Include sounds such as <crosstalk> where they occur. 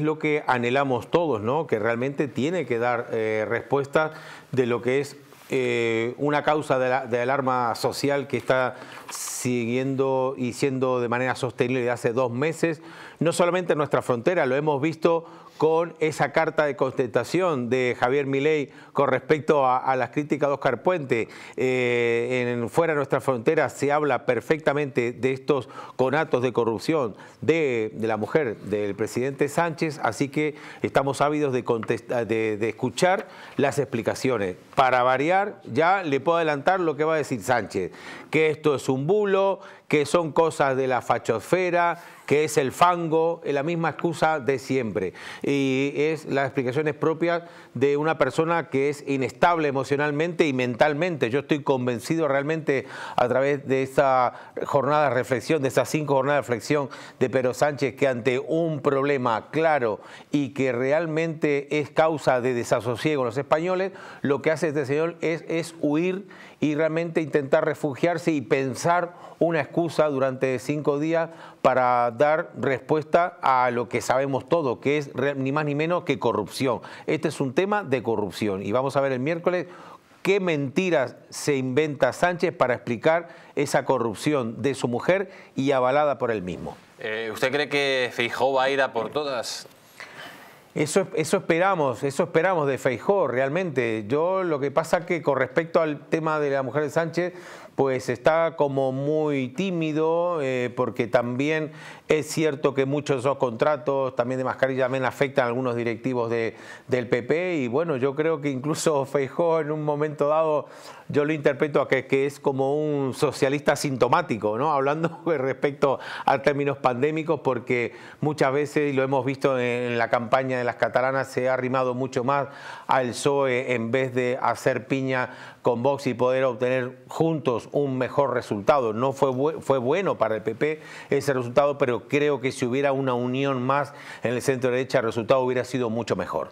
Es lo que anhelamos todos, ¿no? Que realmente tiene que dar eh, respuestas de lo que es eh, una causa de, alarma social que está siguiendo y siendo de manera sostenible desde hace dos meses, no solamente en nuestra frontera, lo hemos visto con esa carta de contestación de Javier Milei con respecto a, las críticas de Oscar Puente. Eh, en, fuera de nuestra frontera se habla perfectamente de estos conatos de corrupción de, la mujer del presidente Sánchez, así que estamos ávidos de, de escuchar las explicaciones. Para variar, ya le puedo adelantar lo que va a decir Sánchez, que esto es un bulo, que son cosas de la fachosfera, que es el fango, la misma excusa de siempre. Y es las explicaciones propias de una persona que es inestable emocionalmente y mentalmente. Yo estoy convencido realmente a través de esta jornada de reflexión, de estas cinco jornadas de reflexión de Pedro Sánchez, que ante un problema claro y que realmente es causa de desasosiego en los españoles, lo que hace este señor es, es huir y realmente intentar refugiarse y pensar una excusa durante cinco días para dar respuesta a lo que sabemos todo, que es ni más ni menos que corrupción. Este es un tema de corrupción y vamos a ver el miércoles qué mentiras se inventa Sánchez para explicar esa corrupción de su mujer y avalada por él mismo. Eh, ¿Usted cree que Fijó va a ir a por todas? Eso, eso esperamos, eso esperamos de Feijó, realmente. Yo lo que pasa que con respecto al tema de la mujer de Sánchez, pues está como muy tímido, eh, porque también es cierto que muchos de esos contratos también de mascarilla también afectan a algunos directivos de, del PP y bueno, yo creo que incluso <laughs> Feijó en un momento dado, yo lo interpreto a que, es como un socialista sintomático, ¿no? Hablando <laughs> respecto a términos pandémicos, porque muchas veces y lo hemos visto en la campaña de las catalanas se ha arrimado mucho más al PSOE en vez de hacer piña con Vox y poder obtener juntos un mejor resultado. No fue, fue bueno para el PP ese resultado, pero creo que si hubiera una unión más en el centro derecha, el resultado hubiera sido mucho mejor.